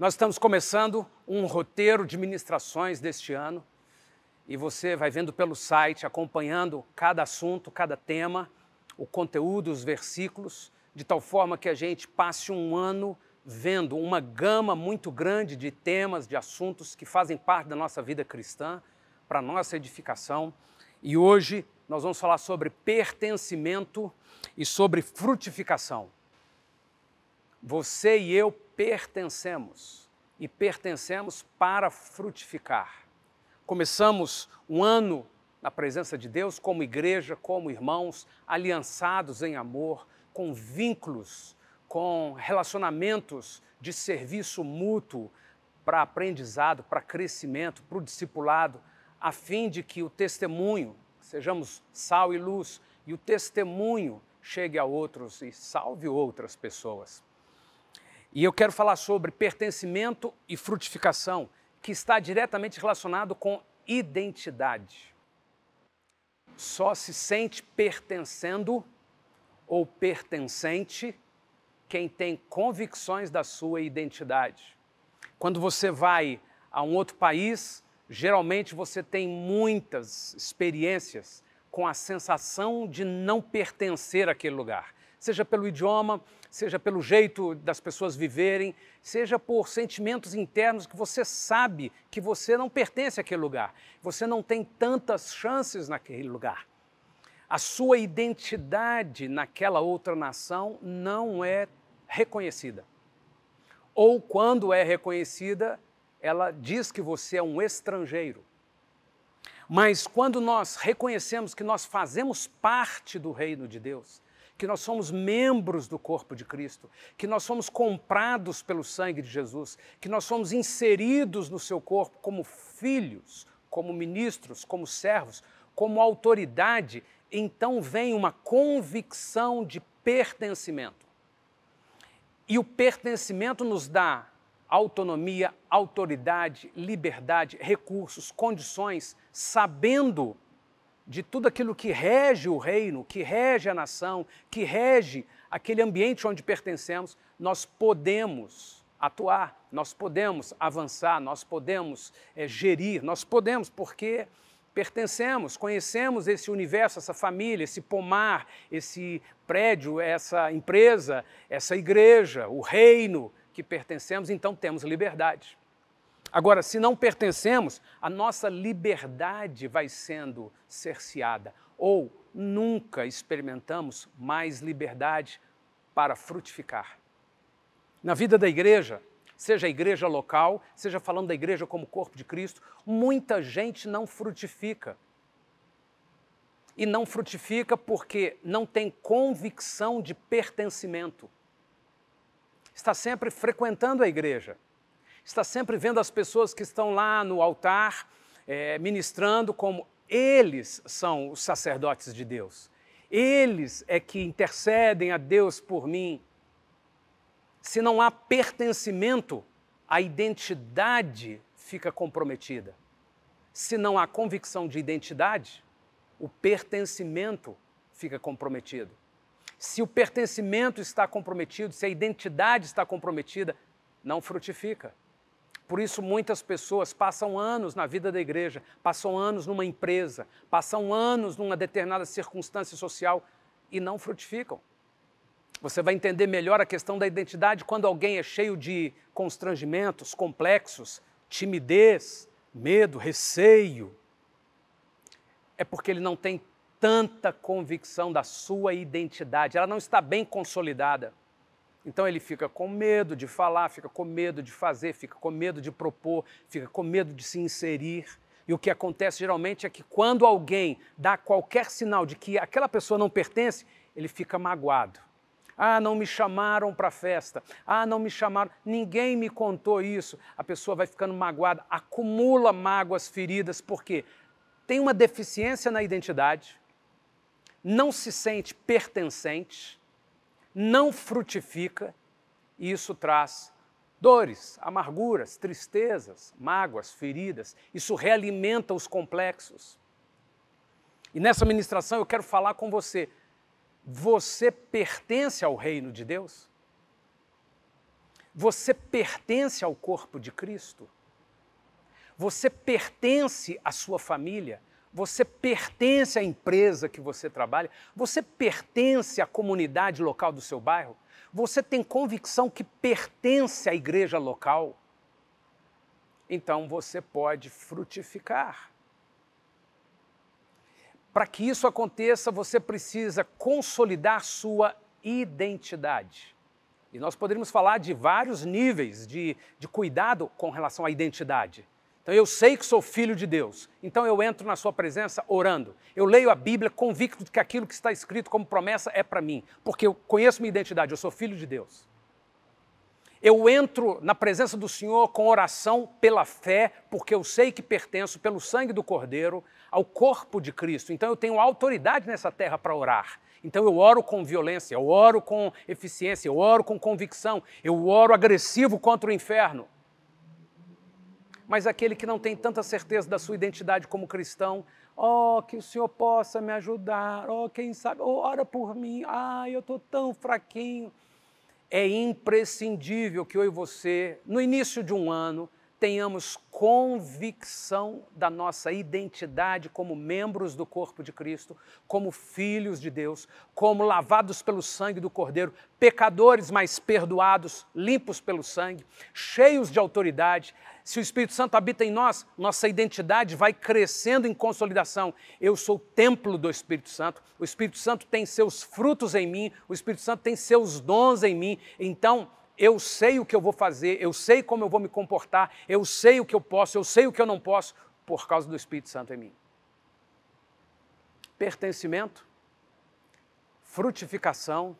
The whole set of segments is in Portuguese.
Nós estamos começando um roteiro de ministrações deste ano e você vai vendo pelo site, acompanhando cada assunto, cada tema, o conteúdo, os versículos, de tal forma que a gente passe um ano vendo uma gama muito grande de temas, de assuntos que fazem parte da nossa vida cristã, para nossa edificação. E hoje nós vamos falar sobre pertencimento e sobre frutificação. Você e eu pertencemos e pertencemos para frutificar. Começamos um ano na presença de Deus como igreja, como irmãos, aliançados em amor, com vínculos, com relacionamentos de serviço mútuo para aprendizado, para crescimento, para o discipulado, a fim de que o testemunho, sejamos sal e luz, e o testemunho chegue a outros e salve outras pessoas. E eu quero falar sobre pertencimento e frutificação, que está diretamente relacionado com identidade. Só se sente pertencendo ou pertencente quem tem convicções da sua identidade. Quando você vai a um outro país, geralmente você tem muitas experiências com a sensação de não pertencer àquele lugar seja pelo idioma, seja pelo jeito das pessoas viverem, seja por sentimentos internos que você sabe que você não pertence àquele lugar, você não tem tantas chances naquele lugar. A sua identidade naquela outra nação não é reconhecida. Ou quando é reconhecida, ela diz que você é um estrangeiro. Mas quando nós reconhecemos que nós fazemos parte do reino de Deus, que nós somos membros do corpo de Cristo, que nós somos comprados pelo sangue de Jesus, que nós somos inseridos no seu corpo como filhos, como ministros, como servos, como autoridade, então vem uma convicção de pertencimento. E o pertencimento nos dá autonomia, autoridade, liberdade, recursos, condições, sabendo de tudo aquilo que rege o reino, que rege a nação, que rege aquele ambiente onde pertencemos, nós podemos atuar, nós podemos avançar, nós podemos é, gerir, nós podemos, porque pertencemos, conhecemos esse universo, essa família, esse pomar, esse prédio, essa empresa, essa igreja, o reino que pertencemos, então temos liberdade. Agora, se não pertencemos, a nossa liberdade vai sendo cerceada ou nunca experimentamos mais liberdade para frutificar. Na vida da igreja, seja a igreja local, seja falando da igreja como corpo de Cristo, muita gente não frutifica. E não frutifica porque não tem convicção de pertencimento. Está sempre frequentando a igreja, está sempre vendo as pessoas que estão lá no altar é, ministrando como eles são os sacerdotes de Deus. Eles é que intercedem a Deus por mim. Se não há pertencimento, a identidade fica comprometida. Se não há convicção de identidade, o pertencimento fica comprometido. Se o pertencimento está comprometido, se a identidade está comprometida, não frutifica. Por isso, muitas pessoas passam anos na vida da igreja, passam anos numa empresa, passam anos numa determinada circunstância social e não frutificam. Você vai entender melhor a questão da identidade quando alguém é cheio de constrangimentos complexos, timidez, medo, receio. É porque ele não tem tanta convicção da sua identidade, ela não está bem consolidada. Então ele fica com medo de falar, fica com medo de fazer, fica com medo de propor, fica com medo de se inserir. E o que acontece geralmente é que quando alguém dá qualquer sinal de que aquela pessoa não pertence, ele fica magoado. Ah, não me chamaram para a festa. Ah, não me chamaram. Ninguém me contou isso. A pessoa vai ficando magoada, acumula mágoas, feridas, porque tem uma deficiência na identidade, não se sente pertencente não frutifica e isso traz dores, amarguras, tristezas, mágoas, feridas. Isso realimenta os complexos. E nessa ministração eu quero falar com você. Você pertence ao reino de Deus? Você pertence ao corpo de Cristo? Você pertence à sua família? você pertence à empresa que você trabalha, você pertence à comunidade local do seu bairro, você tem convicção que pertence à igreja local, então você pode frutificar. Para que isso aconteça, você precisa consolidar sua identidade. E nós poderíamos falar de vários níveis de, de cuidado com relação à identidade. Então eu sei que sou filho de Deus. Então eu entro na sua presença orando. Eu leio a Bíblia convicto de que aquilo que está escrito como promessa é para mim, porque eu conheço minha identidade, eu sou filho de Deus. Eu entro na presença do Senhor com oração pela fé, porque eu sei que pertenço pelo sangue do Cordeiro ao corpo de Cristo. Então eu tenho autoridade nessa terra para orar. Então eu oro com violência, eu oro com eficiência, eu oro com convicção, eu oro agressivo contra o inferno mas aquele que não tem tanta certeza da sua identidade como cristão, oh, que o Senhor possa me ajudar, oh, quem sabe, oh, ora por mim, ah, eu estou tão fraquinho. É imprescindível que eu e você, no início de um ano, tenhamos convicção da nossa identidade como membros do corpo de Cristo, como filhos de Deus, como lavados pelo sangue do Cordeiro, pecadores, mas perdoados, limpos pelo sangue, cheios de autoridade. Se o Espírito Santo habita em nós, nossa identidade vai crescendo em consolidação. Eu sou o templo do Espírito Santo, o Espírito Santo tem seus frutos em mim, o Espírito Santo tem seus dons em mim. Então, eu sei o que eu vou fazer, eu sei como eu vou me comportar, eu sei o que eu posso, eu sei o que eu não posso, por causa do Espírito Santo em mim. Pertencimento, frutificação,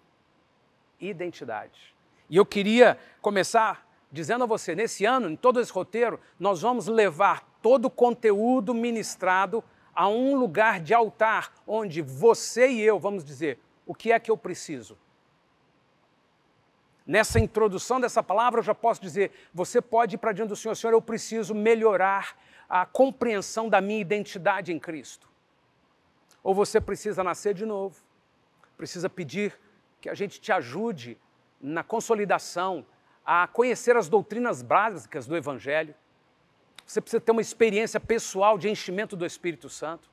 identidade. E eu queria começar dizendo a você: nesse ano, em todo esse roteiro, nós vamos levar todo o conteúdo ministrado a um lugar de altar onde você e eu vamos dizer o que é que eu preciso Nessa introdução dessa palavra, eu já posso dizer: você pode ir para diante do Senhor, Senhor, eu preciso melhorar a compreensão da minha identidade em Cristo. Ou você precisa nascer de novo, precisa pedir que a gente te ajude na consolidação, a conhecer as doutrinas básicas do Evangelho. Você precisa ter uma experiência pessoal de enchimento do Espírito Santo.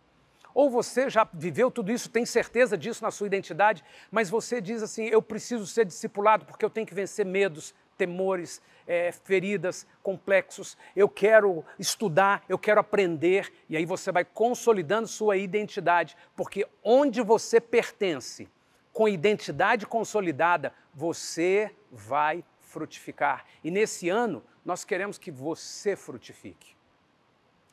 Ou você já viveu tudo isso, tem certeza disso na sua identidade, mas você diz assim: eu preciso ser discipulado porque eu tenho que vencer medos, temores, é, feridas, complexos. Eu quero estudar, eu quero aprender. E aí você vai consolidando sua identidade, porque onde você pertence, com identidade consolidada, você vai frutificar. E nesse ano, nós queremos que você frutifique.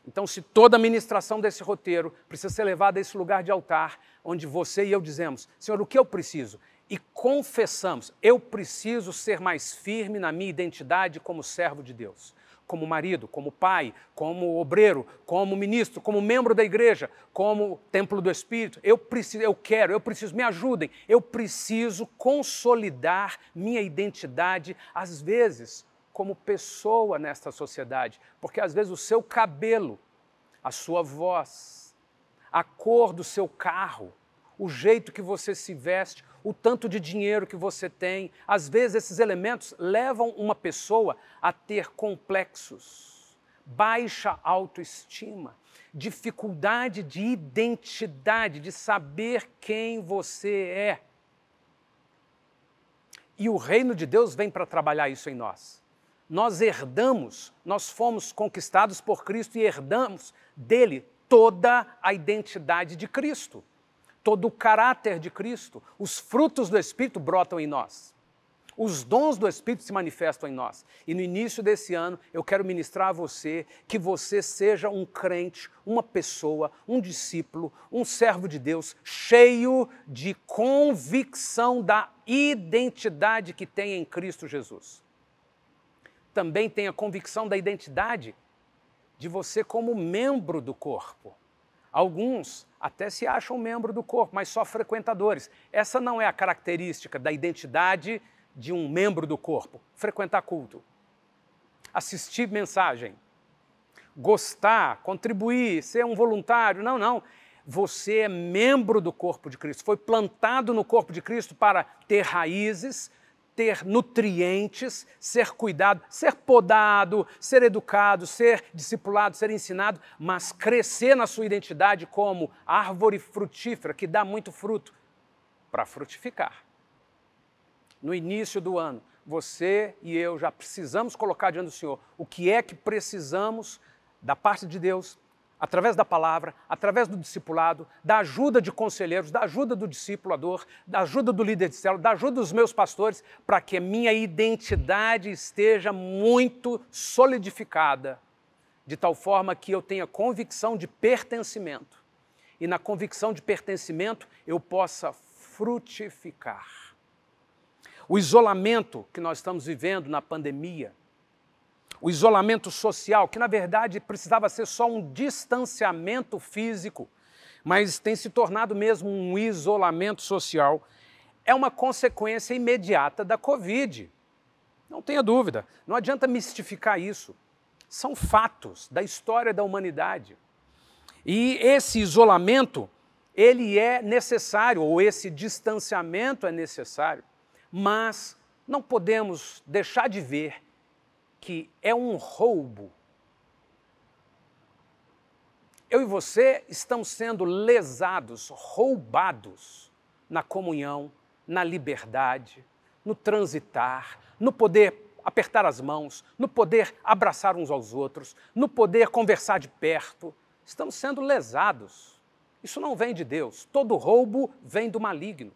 Então, se toda a ministração desse roteiro precisa ser levada a esse lugar de altar, onde você e eu dizemos: Senhor, o que eu preciso? E confessamos: eu preciso ser mais firme na minha identidade como servo de Deus, como marido, como pai, como obreiro, como ministro, como membro da igreja, como templo do Espírito. Eu preciso, eu quero, eu preciso, me ajudem. Eu preciso consolidar minha identidade, às vezes, como pessoa nesta sociedade, porque às vezes o seu cabelo a sua voz, a cor do seu carro, o jeito que você se veste, o tanto de dinheiro que você tem. Às vezes, esses elementos levam uma pessoa a ter complexos, baixa autoestima, dificuldade de identidade, de saber quem você é. E o reino de Deus vem para trabalhar isso em nós nós herdamos, nós fomos conquistados por Cristo e herdamos dele toda a identidade de Cristo, todo o caráter de Cristo. Os frutos do Espírito brotam em nós. Os dons do Espírito se manifestam em nós. E no início desse ano, eu quero ministrar a você que você seja um crente, uma pessoa, um discípulo, um servo de Deus, cheio de convicção da identidade que tem em Cristo Jesus também tem a convicção da identidade de você como membro do corpo. Alguns até se acham membro do corpo, mas só frequentadores. Essa não é a característica da identidade de um membro do corpo. Frequentar culto, assistir mensagem, gostar, contribuir, ser um voluntário. Não, não. Você é membro do corpo de Cristo, foi plantado no corpo de Cristo para ter raízes, ter nutrientes, ser cuidado, ser podado, ser educado, ser discipulado, ser ensinado, mas crescer na sua identidade como árvore frutífera que dá muito fruto para frutificar. No início do ano, você e eu já precisamos colocar diante do Senhor o que é que precisamos da parte de Deus através da palavra, através do discipulado, da ajuda de conselheiros, da ajuda do discipulador, da ajuda do líder de célula, da ajuda dos meus pastores, para que a minha identidade esteja muito solidificada, de tal forma que eu tenha convicção de pertencimento. E na convicção de pertencimento eu possa frutificar. O isolamento que nós estamos vivendo na pandemia, o isolamento social, que na verdade precisava ser só um distanciamento físico, mas tem se tornado mesmo um isolamento social, é uma consequência imediata da Covid. Não tenha dúvida, não adianta mistificar isso. São fatos da história da humanidade. E esse isolamento, ele é necessário, ou esse distanciamento é necessário, mas não podemos deixar de ver que é um roubo. Eu e você estamos sendo lesados, roubados na comunhão, na liberdade, no transitar, no poder apertar as mãos, no poder abraçar uns aos outros, no poder conversar de perto. Estamos sendo lesados. Isso não vem de Deus. Todo roubo vem do maligno.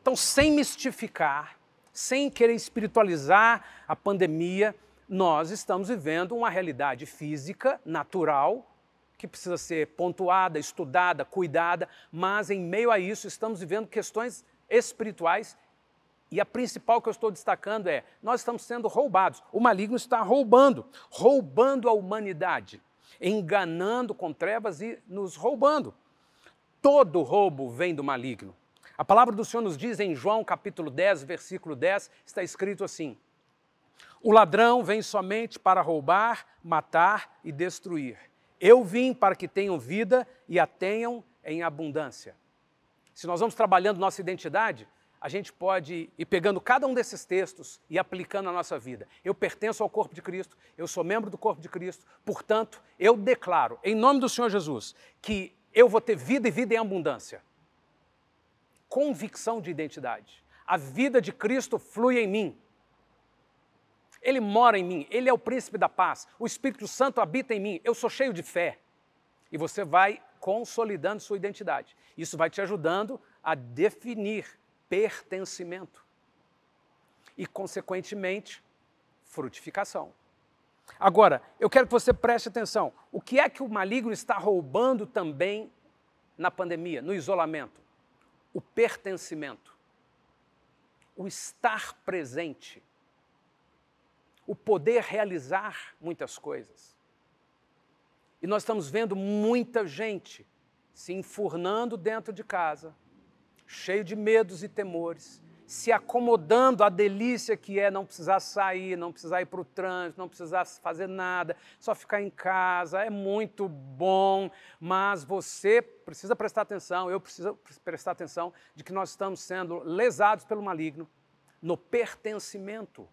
Então, sem mistificar, sem querer espiritualizar a pandemia, nós estamos vivendo uma realidade física, natural, que precisa ser pontuada, estudada, cuidada, mas em meio a isso estamos vivendo questões espirituais e a principal que eu estou destacando é: nós estamos sendo roubados. O maligno está roubando, roubando a humanidade, enganando com trevas e nos roubando. Todo roubo vem do maligno. A palavra do Senhor nos diz em João capítulo 10, versículo 10, está escrito assim: O ladrão vem somente para roubar, matar e destruir. Eu vim para que tenham vida e a tenham em abundância. Se nós vamos trabalhando nossa identidade, a gente pode ir pegando cada um desses textos e aplicando na nossa vida. Eu pertenço ao corpo de Cristo, eu sou membro do corpo de Cristo, portanto, eu declaro, em nome do Senhor Jesus, que eu vou ter vida e vida em abundância convicção de identidade. A vida de Cristo flui em mim. Ele mora em mim, ele é o príncipe da paz, o Espírito Santo habita em mim, eu sou cheio de fé. E você vai consolidando sua identidade. Isso vai te ajudando a definir pertencimento e, consequentemente, frutificação. Agora, eu quero que você preste atenção: o que é que o maligno está roubando também na pandemia, no isolamento? o pertencimento, o estar presente, o poder realizar muitas coisas. E nós estamos vendo muita gente se enfurnando dentro de casa, cheio de medos e temores, se acomodando à delícia que é não precisar sair, não precisar ir para o trânsito, não precisar fazer nada, só ficar em casa, é muito bom, mas você precisa prestar atenção, eu preciso prestar atenção de que nós estamos sendo lesados pelo maligno no pertencimento.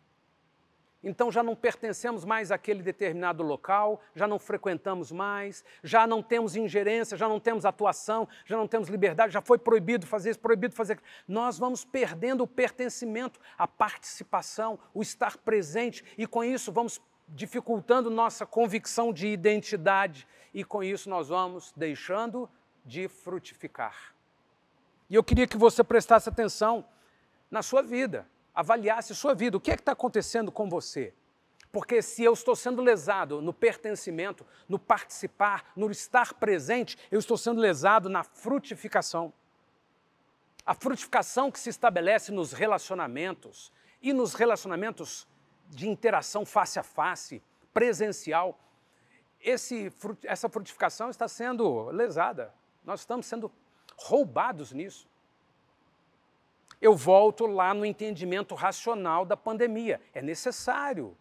Então já não pertencemos mais àquele determinado local, já não frequentamos mais, já não temos ingerência, já não temos atuação, já não temos liberdade, já foi proibido fazer isso, proibido fazer aquilo. Nós vamos perdendo o pertencimento, a participação, o estar presente e com isso vamos dificultando nossa convicção de identidade e com isso nós vamos deixando de frutificar. E eu queria que você prestasse atenção na sua vida avaliasse sua vida. O que é que está acontecendo com você? Porque se eu estou sendo lesado no pertencimento, no participar, no estar presente, eu estou sendo lesado na frutificação. A frutificação que se estabelece nos relacionamentos e nos relacionamentos de interação face a face, presencial, esse, essa frutificação está sendo lesada. Nós estamos sendo roubados nisso eu volto lá no entendimento racional da pandemia. É necessário.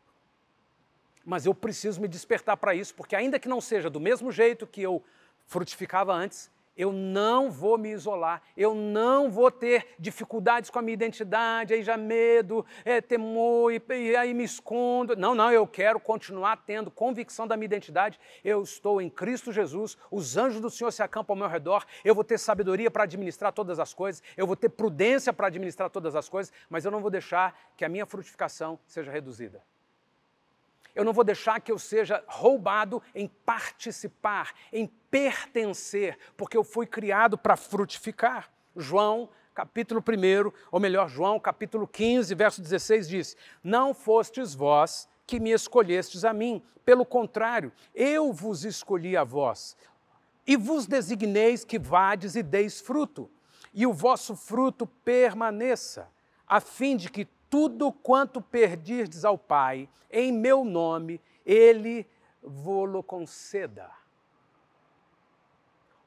Mas eu preciso me despertar para isso, porque, ainda que não seja do mesmo jeito que eu frutificava antes, eu não vou me isolar, eu não vou ter dificuldades com a minha identidade, aí já medo, é, temor, e, e aí me escondo. Não, não, eu quero continuar tendo convicção da minha identidade. Eu estou em Cristo Jesus, os anjos do Senhor se acampam ao meu redor, eu vou ter sabedoria para administrar todas as coisas, eu vou ter prudência para administrar todas as coisas, mas eu não vou deixar que a minha frutificação seja reduzida. Eu não vou deixar que eu seja roubado em participar, em pertencer, porque eu fui criado para frutificar. João, capítulo 1, ou melhor, João, capítulo 15, verso 16 diz: Não fostes vós que me escolhestes a mim, pelo contrário, eu vos escolhi a vós, e vos designeis que vades e deis fruto, e o vosso fruto permaneça, a fim de que tudo quanto perdirdes ao Pai, em meu nome, Ele vou-lo conceda.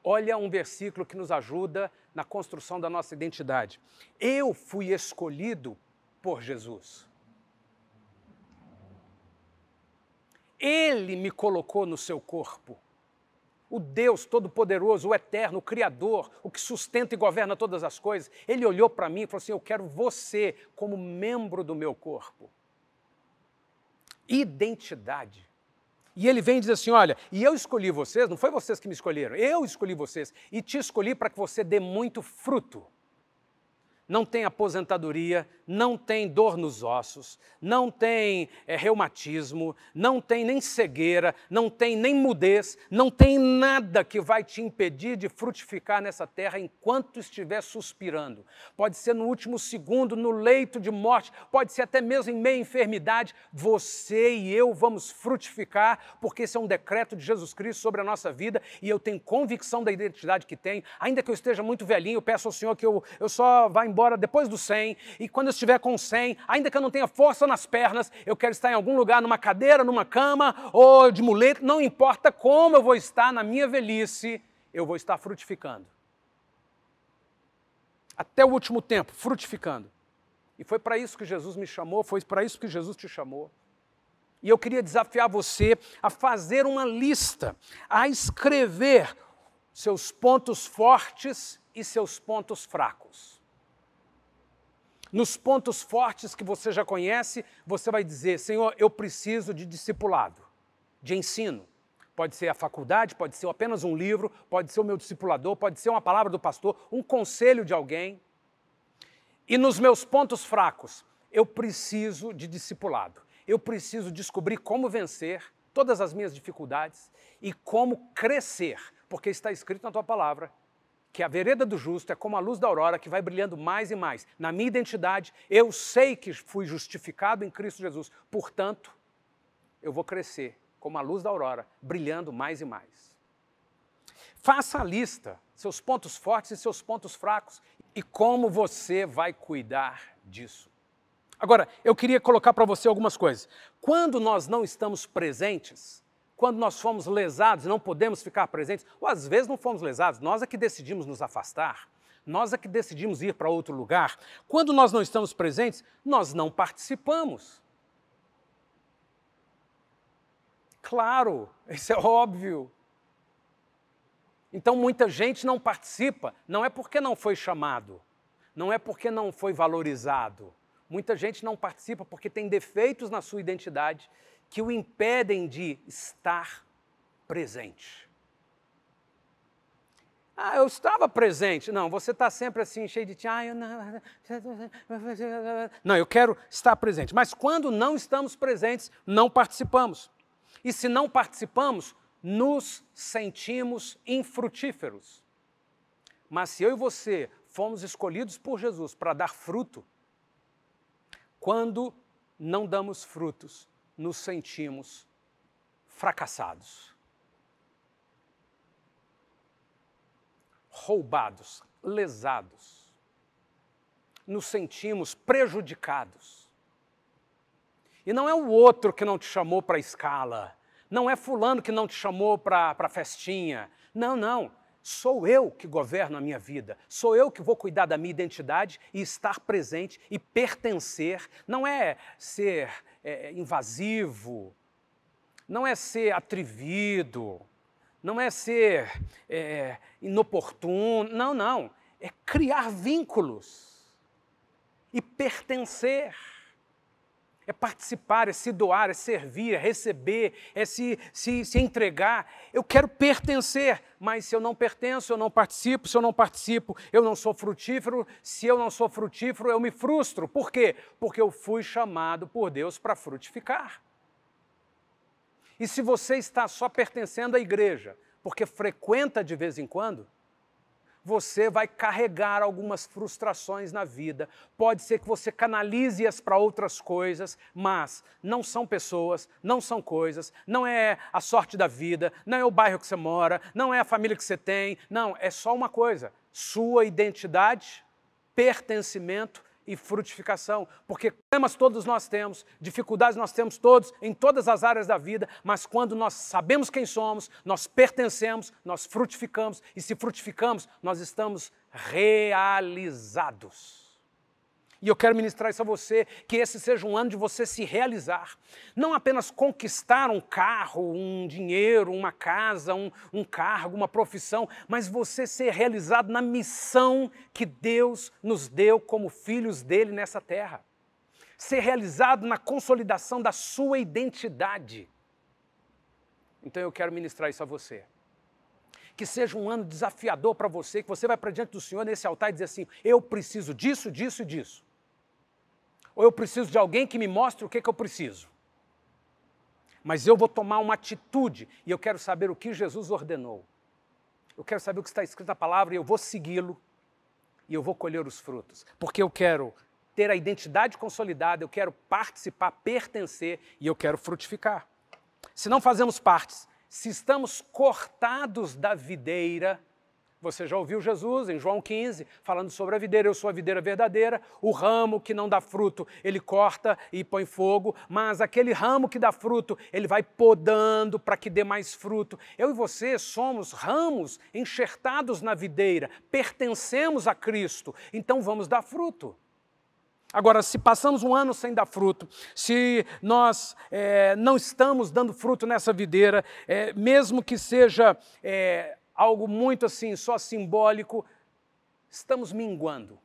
Olha um versículo que nos ajuda na construção da nossa identidade. Eu fui escolhido por Jesus. Ele me colocou no seu corpo o Deus Todo-Poderoso, o Eterno, o Criador, o que sustenta e governa todas as coisas, ele olhou para mim e falou assim: Eu quero você como membro do meu corpo. Identidade. E ele vem e diz assim: Olha, e eu escolhi vocês, não foi vocês que me escolheram, eu escolhi vocês, e te escolhi para que você dê muito fruto não tem aposentadoria, não tem dor nos ossos, não tem é, reumatismo, não tem nem cegueira, não tem nem mudez, não tem nada que vai te impedir de frutificar nessa terra enquanto estiver suspirando. Pode ser no último segundo, no leito de morte, pode ser até mesmo em meia enfermidade. Você e eu vamos frutificar, porque esse é um decreto de Jesus Cristo sobre a nossa vida e eu tenho convicção da identidade que tenho. Ainda que eu esteja muito velhinho, eu peço ao Senhor que eu, eu só vá embora embora depois do 100, e quando eu estiver com 100, ainda que eu não tenha força nas pernas, eu quero estar em algum lugar, numa cadeira, numa cama ou de muleta, não importa como eu vou estar na minha velhice, eu vou estar frutificando. Até o último tempo, frutificando. E foi para isso que Jesus me chamou, foi para isso que Jesus te chamou. E eu queria desafiar você a fazer uma lista, a escrever seus pontos fortes e seus pontos fracos nos pontos fortes que você já conhece, você vai dizer: Senhor, eu preciso de discipulado, de ensino. Pode ser a faculdade, pode ser apenas um livro, pode ser o meu discipulador, pode ser uma palavra do pastor, um conselho de alguém. E nos meus pontos fracos, eu preciso de discipulado. Eu preciso descobrir como vencer todas as minhas dificuldades e como crescer, porque está escrito na tua palavra que a vereda do justo é como a luz da aurora que vai brilhando mais e mais. Na minha identidade, eu sei que fui justificado em Cristo Jesus, portanto, eu vou crescer como a luz da aurora, brilhando mais e mais. Faça a lista, seus pontos fortes e seus pontos fracos, e como você vai cuidar disso. Agora, eu queria colocar para você algumas coisas. Quando nós não estamos presentes, quando nós fomos lesados não podemos ficar presentes, ou às vezes não fomos lesados, nós é que decidimos nos afastar, nós é que decidimos ir para outro lugar. Quando nós não estamos presentes, nós não participamos. Claro, isso é óbvio. Então muita gente não participa, não é porque não foi chamado, não é porque não foi valorizado. Muita gente não participa porque tem defeitos na sua identidade que o impedem de estar presente. Ah, eu estava presente. Não, você está sempre assim, cheio de. Ah, eu não... não, eu quero estar presente. Mas quando não estamos presentes, não participamos. E se não participamos, nos sentimos infrutíferos. Mas se eu e você fomos escolhidos por Jesus para dar fruto, quando não damos frutos, nos sentimos fracassados, roubados, lesados, nos sentimos prejudicados. E não é o outro que não te chamou para a escala, não é fulano que não te chamou para a festinha. Não, não. Sou eu que governo a minha vida, sou eu que vou cuidar da minha identidade e estar presente e pertencer. Não é ser é, invasivo, não é ser atrevido, não é ser é, inoportuno, não, não. É criar vínculos e pertencer é participar, é se doar, é servir, é receber, é se, se, se entregar. Eu quero pertencer, mas se eu não pertenço, eu não participo, se eu não participo, eu não sou frutífero, se eu não sou frutífero, eu me frustro. Por quê? Porque eu fui chamado por Deus para frutificar. E se você está só pertencendo à igreja, porque frequenta de vez em quando, você vai carregar algumas frustrações na vida. Pode ser que você canalize-as para outras coisas, mas não são pessoas, não são coisas, não é a sorte da vida, não é o bairro que você mora, não é a família que você tem, não, é só uma coisa: sua identidade, pertencimento e frutificação, porque problemas todos nós temos, dificuldades nós temos todos, em todas as áreas da vida, mas quando nós sabemos quem somos, nós pertencemos, nós frutificamos, e se frutificamos, nós estamos realizados. E eu quero ministrar isso a você, que esse seja um ano de você se realizar. Não apenas conquistar um carro, um dinheiro, uma casa, um, um cargo, uma profissão, mas você ser realizado na missão que Deus nos deu como filhos dele nessa terra. Ser realizado na consolidação da sua identidade. Então eu quero ministrar isso a você que seja um ano desafiador para você, que você vai para diante do Senhor nesse altar e dizer assim: eu preciso disso, disso e disso ou eu preciso de alguém que me mostre o que, que eu preciso. Mas eu vou tomar uma atitude e eu quero saber o que Jesus ordenou. Eu quero saber o que está escrito na palavra e eu vou segui-lo e eu vou colher os frutos. Porque eu quero ter a identidade consolidada, eu quero participar, pertencer e eu quero frutificar. Se não fazemos partes, se estamos cortados da videira, você já ouviu Jesus em João 15 falando sobre a videira, eu sou a videira verdadeira, o ramo que não dá fruto, ele corta e põe fogo, mas aquele ramo que dá fruto, ele vai podando para que dê mais fruto. Eu e você somos ramos enxertados na videira, pertencemos a Cristo, então vamos dar fruto. Agora, se passamos um ano sem dar fruto, se nós é, não estamos dando fruto nessa videira, é, mesmo que seja é, algo muito assim, só simbólico, estamos minguando.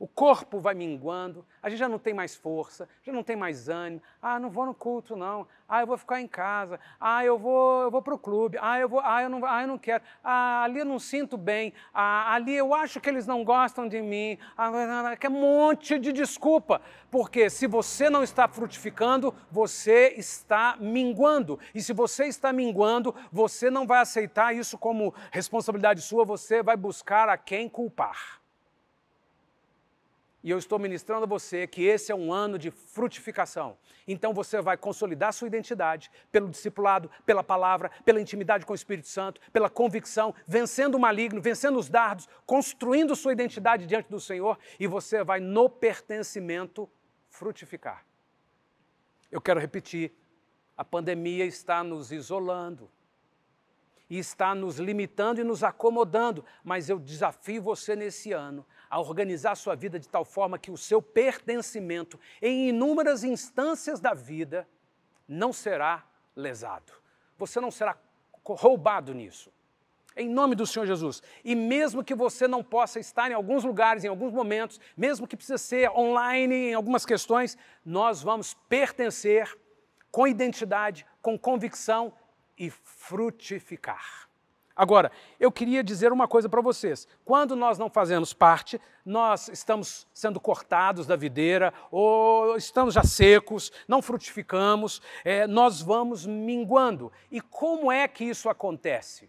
O corpo vai minguando, a gente já não tem mais força, já não tem mais ânimo. Ah, não vou no culto não. Ah, eu vou ficar em casa. Ah, eu vou, eu vou pro clube. Ah, eu vou, ah, eu não, ah, eu não quero. Ah, ali eu não sinto bem. Ah, ali eu acho que eles não gostam de mim. Ah, ah, ah que é um monte de desculpa, porque se você não está frutificando, você está minguando. E se você está minguando, você não vai aceitar isso como responsabilidade sua, você vai buscar a quem culpar. E eu estou ministrando a você que esse é um ano de frutificação. Então você vai consolidar sua identidade pelo discipulado, pela palavra, pela intimidade com o Espírito Santo, pela convicção, vencendo o maligno, vencendo os dardos, construindo sua identidade diante do Senhor e você vai no pertencimento frutificar. Eu quero repetir, a pandemia está nos isolando e está nos limitando e nos acomodando, mas eu desafio você nesse ano a organizar sua vida de tal forma que o seu pertencimento em inúmeras instâncias da vida não será lesado. Você não será roubado nisso. Em nome do Senhor Jesus. E mesmo que você não possa estar em alguns lugares, em alguns momentos, mesmo que precise ser online em algumas questões, nós vamos pertencer com identidade, com convicção e frutificar. Agora, eu queria dizer uma coisa para vocês. Quando nós não fazemos parte, nós estamos sendo cortados da videira, ou estamos já secos, não frutificamos, é, nós vamos minguando. E como é que isso acontece?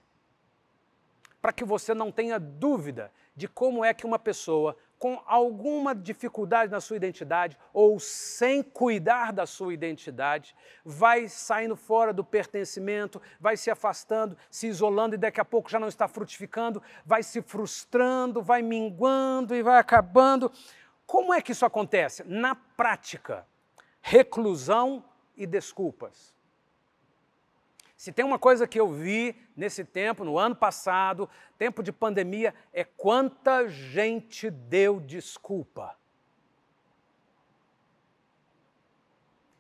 Para que você não tenha dúvida de como é que uma pessoa com alguma dificuldade na sua identidade ou sem cuidar da sua identidade, vai saindo fora do pertencimento, vai se afastando, se isolando e daqui a pouco já não está frutificando, vai se frustrando, vai minguando e vai acabando. Como é que isso acontece? Na prática, reclusão e desculpas. Se tem uma coisa que eu vi nesse tempo, no ano passado, tempo de pandemia, é quanta gente deu desculpa.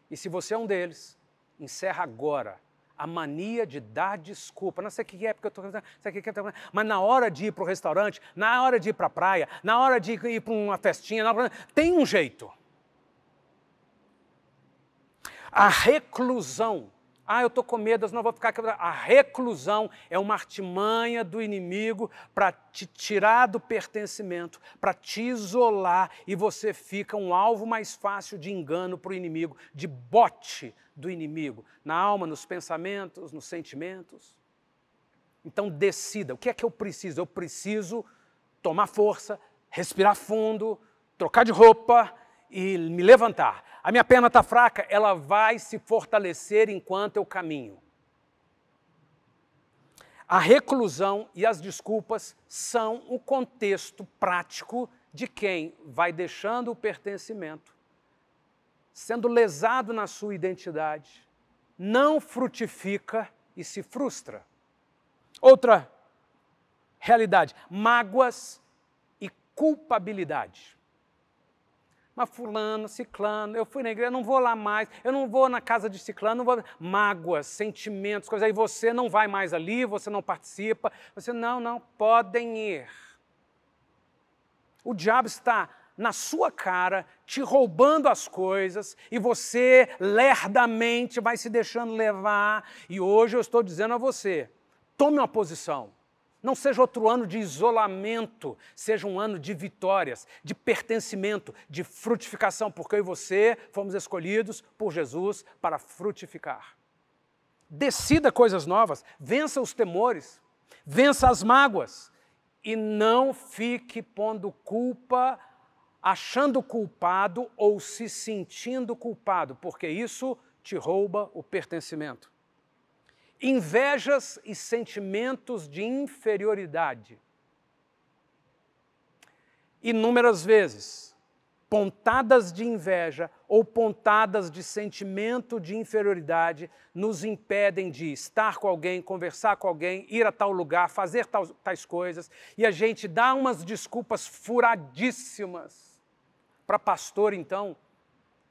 E se você é um deles, encerra agora a mania de dar desculpa. Não sei o que é, porque eu estou. É, mas na hora de ir para o restaurante, na hora de ir para a praia, na hora de ir para uma festinha, hora... tem um jeito. A reclusão ah, eu estou com medo, eu não vou ficar aqui. A reclusão é uma artimanha do inimigo para te tirar do pertencimento, para te isolar e você fica um alvo mais fácil de engano para o inimigo, de bote do inimigo, na alma, nos pensamentos, nos sentimentos. Então decida, o que é que eu preciso? Eu preciso tomar força, respirar fundo, trocar de roupa, e me levantar. A minha perna está fraca, ela vai se fortalecer enquanto eu caminho. A reclusão e as desculpas são o contexto prático de quem vai deixando o pertencimento, sendo lesado na sua identidade, não frutifica e se frustra. Outra realidade: mágoas e culpabilidade mas fulano, ciclano, eu fui na igreja, eu não vou lá mais, eu não vou na casa de ciclano, não vou... Mágoas, sentimentos, coisas aí, você não vai mais ali, você não participa, você, não, não, podem ir. O diabo está na sua cara, te roubando as coisas, e você lerdamente vai se deixando levar. E hoje eu estou dizendo a você: tome uma posição. Não seja outro ano de isolamento, seja um ano de vitórias, de pertencimento, de frutificação, porque eu e você fomos escolhidos por Jesus para frutificar. Decida coisas novas, vença os temores, vença as mágoas e não fique pondo culpa, achando culpado ou se sentindo culpado, porque isso te rouba o pertencimento invejas e sentimentos de inferioridade. Inúmeras vezes, pontadas de inveja ou pontadas de sentimento de inferioridade nos impedem de estar com alguém, conversar com alguém, ir a tal lugar, fazer tais, tais coisas, e a gente dá umas desculpas furadíssimas. Para pastor, então,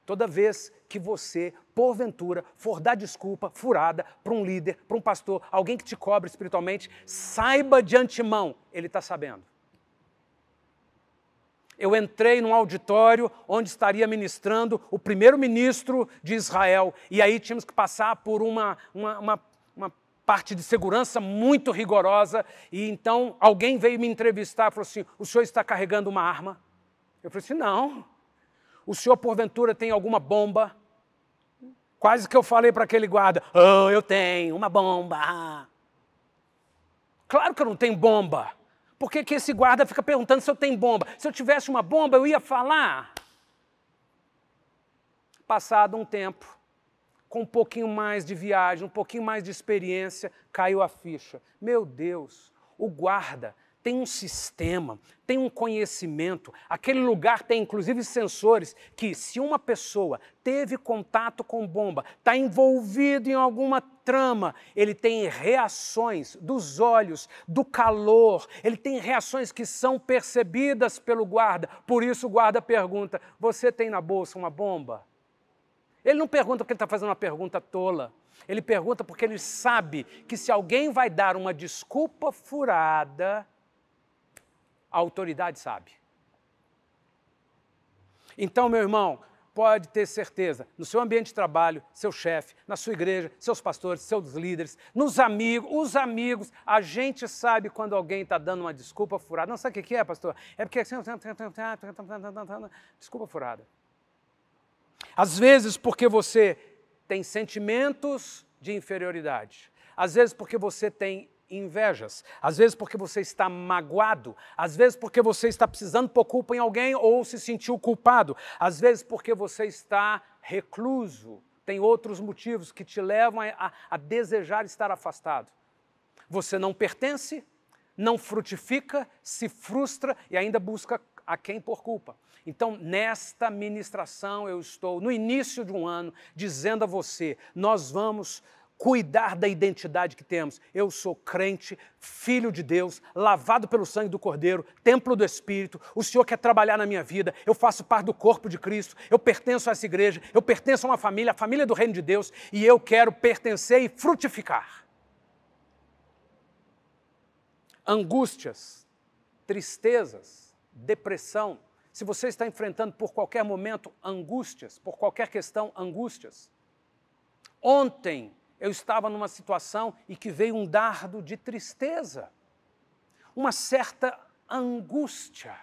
Toda vez que você, porventura, for dar desculpa furada para um líder, para um pastor, alguém que te cobre espiritualmente, saiba de antemão, ele está sabendo. Eu entrei num auditório onde estaria ministrando o primeiro-ministro de Israel, e aí tínhamos que passar por uma, uma, uma, uma parte de segurança muito rigorosa, e então alguém veio me entrevistar e falou assim: o senhor está carregando uma arma? Eu falei assim: não. O senhor, porventura, tem alguma bomba? Quase que eu falei para aquele guarda: Oh, eu tenho uma bomba. Claro que eu não tenho bomba. Por que, que esse guarda fica perguntando se eu tenho bomba? Se eu tivesse uma bomba, eu ia falar. Passado um tempo, com um pouquinho mais de viagem, um pouquinho mais de experiência, caiu a ficha. Meu Deus, o guarda tem um sistema, tem um conhecimento. Aquele lugar tem inclusive sensores que, se uma pessoa teve contato com bomba, está envolvido em alguma trama, ele tem reações dos olhos, do calor, ele tem reações que são percebidas pelo guarda. Por isso o guarda pergunta: Você tem na bolsa uma bomba? Ele não pergunta porque ele está fazendo uma pergunta tola. Ele pergunta porque ele sabe que se alguém vai dar uma desculpa furada, a autoridade sabe. Então, meu irmão, pode ter certeza, no seu ambiente de trabalho, seu chefe, na sua igreja, seus pastores, seus líderes, nos amigos, os amigos, a gente sabe quando alguém está dando uma desculpa furada. Não sabe o que é, pastor? É porque assim, desculpa furada. Às vezes porque você tem sentimentos de inferioridade, às vezes porque você tem invejas, às vezes porque você está magoado, às vezes porque você está precisando por culpa em alguém ou se sentiu culpado, às vezes porque você está recluso, tem outros motivos que te levam a, a desejar estar afastado. Você não pertence, não frutifica, se frustra e ainda busca a quem por culpa. Então, nesta ministração, eu estou no início de um ano dizendo a você: nós vamos cuidar da identidade que temos. Eu sou crente, filho de Deus, lavado pelo sangue do Cordeiro, templo do Espírito. O Senhor quer trabalhar na minha vida. Eu faço parte do corpo de Cristo. Eu pertenço a essa igreja. Eu pertenço a uma família, a família do Reino de Deus. E eu quero pertencer e frutificar. Angústias, tristezas, depressão. Se você está enfrentando por qualquer momento angústias, por qualquer questão angústias, ontem eu estava numa situação e que veio um dardo de tristeza, uma certa angústia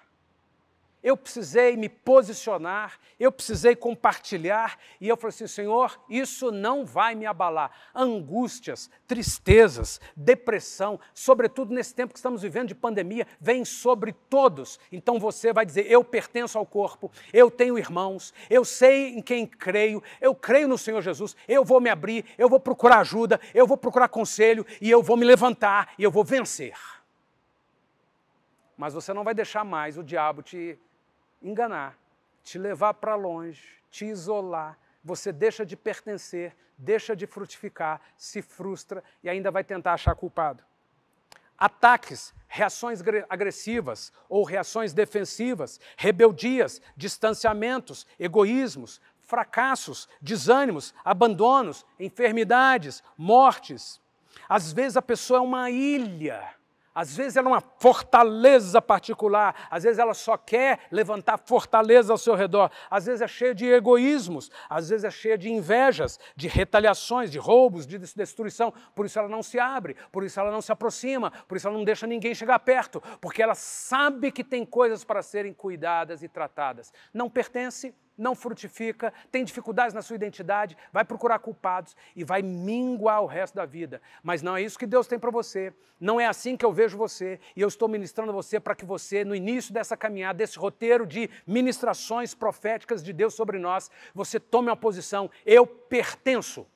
eu precisei me posicionar, eu precisei compartilhar, e eu falei assim: Senhor, isso não vai me abalar. Angústias, tristezas, depressão, sobretudo nesse tempo que estamos vivendo de pandemia, vem sobre todos. Então você vai dizer: Eu pertenço ao corpo, eu tenho irmãos, eu sei em quem creio, eu creio no Senhor Jesus, eu vou me abrir, eu vou procurar ajuda, eu vou procurar conselho, e eu vou me levantar, e eu vou vencer mas você não vai deixar mais o diabo te enganar, te levar para longe, te isolar, você deixa de pertencer, deixa de frutificar, se frustra e ainda vai tentar achar culpado. Ataques, reações agressivas ou reações defensivas, rebeldias, distanciamentos, egoísmos, fracassos, desânimos, abandonos, enfermidades, mortes. Às vezes a pessoa é uma ilha às vezes ela é uma fortaleza particular, às vezes ela só quer levantar fortaleza ao seu redor, às vezes é cheia de egoísmos, às vezes é cheia de invejas, de retaliações, de roubos, de destruição. Por isso ela não se abre, por isso ela não se aproxima, por isso ela não deixa ninguém chegar perto, porque ela sabe que tem coisas para serem cuidadas e tratadas. Não pertence não frutifica, tem dificuldades na sua identidade, vai procurar culpados e vai minguar o resto da vida. Mas não é isso que Deus tem para você. Não é assim que eu vejo você. E eu estou ministrando você para que você, no início dessa caminhada, desse roteiro de ministrações proféticas de Deus sobre nós, você tome uma posição. Eu pertenço.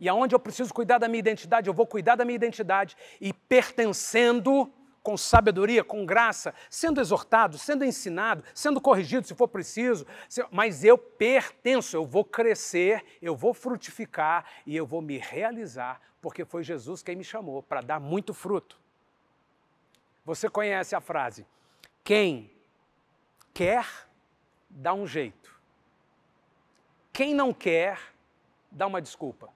E aonde eu preciso cuidar da minha identidade, eu vou cuidar da minha identidade e pertencendo com sabedoria, com graça, sendo exortado, sendo ensinado, sendo corrigido se for preciso, mas eu pertenço, eu vou crescer, eu vou frutificar e eu vou me realizar, porque foi Jesus quem me chamou para dar muito fruto. Você conhece a frase: quem quer, dá um jeito. Quem não quer, dá uma desculpa.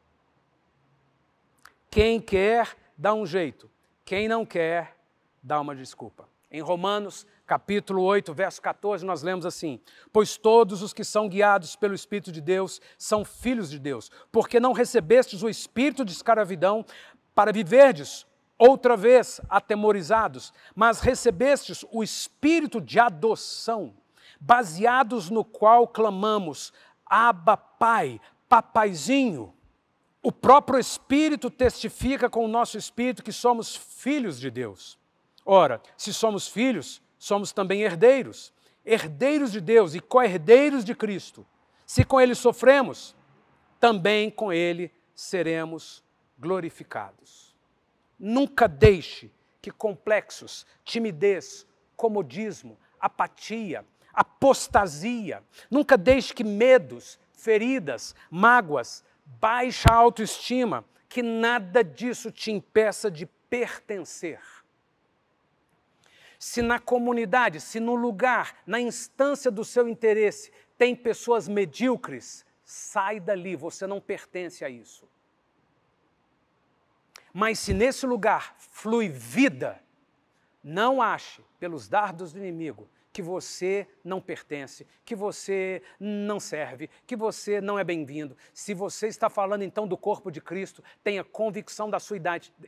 Quem quer, dá um jeito. Quem não quer, dá uma desculpa. Em Romanos, capítulo 8, verso 14, nós lemos assim: Pois todos os que são guiados pelo Espírito de Deus são filhos de Deus, porque não recebestes o espírito de escravidão para viverdes outra vez atemorizados, mas recebestes o espírito de adoção, baseados no qual clamamos: Abba, Pai, Papaizinho. O próprio Espírito testifica com o nosso espírito que somos filhos de Deus. Ora, se somos filhos, somos também herdeiros, herdeiros de Deus e co-herdeiros de Cristo. Se com ele sofremos, também com ele seremos glorificados. Nunca deixe que complexos, timidez, comodismo, apatia, apostasia, nunca deixe que medos, feridas, mágoas, baixa autoestima, que nada disso te impeça de pertencer se na comunidade, se no lugar, na instância do seu interesse, tem pessoas medíocres, sai dali, você não pertence a isso. Mas se nesse lugar flui vida, não ache pelos dardos do inimigo que você não pertence, que você não serve, que você não é bem-vindo. Se você está falando então do corpo de Cristo, tenha convicção da sua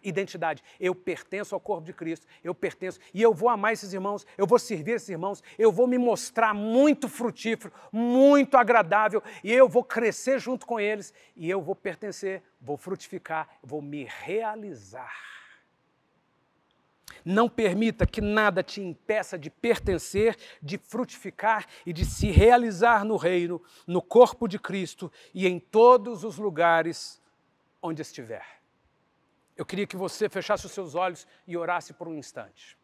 identidade. Eu pertenço ao corpo de Cristo, eu pertenço e eu vou amar esses irmãos, eu vou servir esses irmãos, eu vou me mostrar muito frutífero, muito agradável e eu vou crescer junto com eles e eu vou pertencer, vou frutificar, vou me realizar. Não permita que nada te impeça de pertencer, de frutificar e de se realizar no reino, no corpo de Cristo e em todos os lugares onde estiver. Eu queria que você fechasse os seus olhos e orasse por um instante.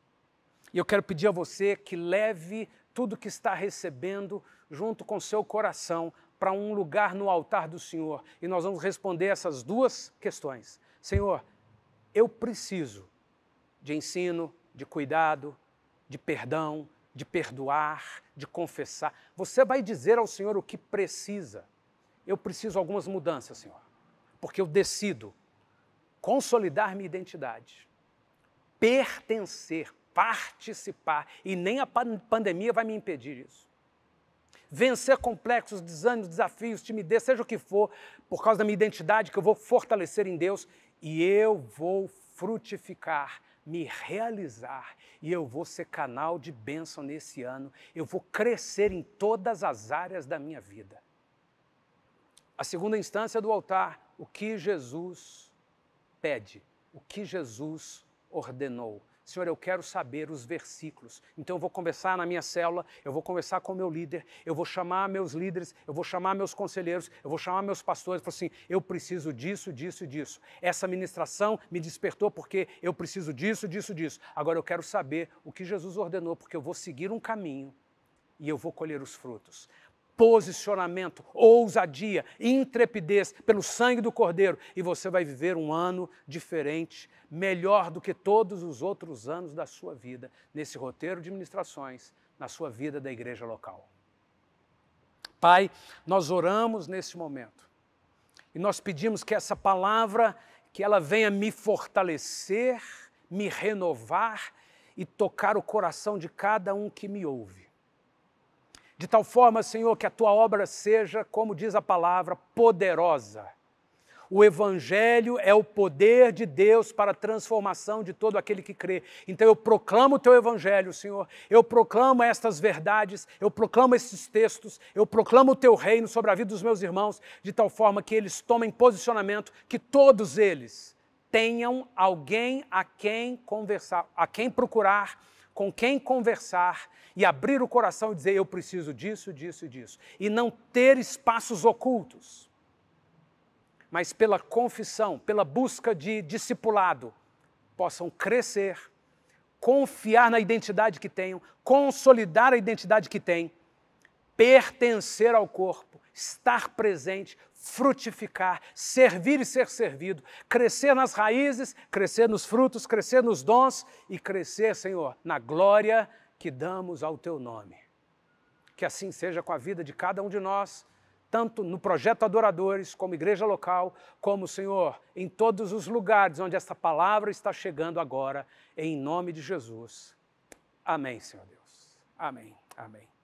E eu quero pedir a você que leve tudo que está recebendo junto com seu coração para um lugar no altar do Senhor. E nós vamos responder essas duas questões. Senhor, eu preciso de ensino, de cuidado, de perdão, de perdoar, de confessar. Você vai dizer ao Senhor o que precisa. Eu preciso algumas mudanças, Senhor, porque eu decido consolidar minha identidade, pertencer, participar, e nem a pandemia vai me impedir isso. Vencer complexos, desânimos, desafios, timidez, seja o que for, por causa da minha identidade que eu vou fortalecer em Deus e eu vou frutificar me realizar e eu vou ser canal de bênção nesse ano, eu vou crescer em todas as áreas da minha vida. A segunda instância do altar, o que Jesus pede, o que Jesus ordenou. Senhor, eu quero saber os versículos. Então eu vou conversar na minha célula, eu vou conversar com o meu líder, eu vou chamar meus líderes, eu vou chamar meus conselheiros, eu vou chamar meus pastores, eu assim, eu preciso disso, disso, e disso. Essa ministração me despertou porque eu preciso disso, disso, disso. Agora eu quero saber o que Jesus ordenou, porque eu vou seguir um caminho e eu vou colher os frutos posicionamento, ousadia, intrepidez pelo sangue do Cordeiro e você vai viver um ano diferente, melhor do que todos os outros anos da sua vida, nesse roteiro de ministrações, na sua vida da igreja local. Pai, nós oramos nesse momento e nós pedimos que essa palavra, que ela venha me fortalecer, me renovar e tocar o coração de cada um que me ouve de tal forma, Senhor, que a tua obra seja, como diz a palavra, poderosa. O Evangelho é o poder de Deus para a transformação de todo aquele que crê. Então eu proclamo o teu Evangelho, Senhor. Eu proclamo estas verdades, eu proclamo esses textos, eu proclamo o teu reino sobre a vida dos meus irmãos, de tal forma que eles tomem posicionamento, que todos eles tenham alguém a quem conversar, a quem procurar com quem conversar e abrir o coração e dizer: eu preciso disso, disso e disso. E não ter espaços ocultos, mas pela confissão, pela busca de discipulado, possam crescer, confiar na identidade que tenham, consolidar a identidade que têm, pertencer ao corpo estar presente, frutificar, servir e ser servido, crescer nas raízes, crescer nos frutos, crescer nos dons e crescer, Senhor, na glória que damos ao Teu nome. Que assim seja com a vida de cada um de nós, tanto no projeto Adoradores, como igreja local, como, Senhor, em todos os lugares onde esta palavra está chegando agora, em nome de Jesus. Amém, Senhor Deus. Amém. Amém.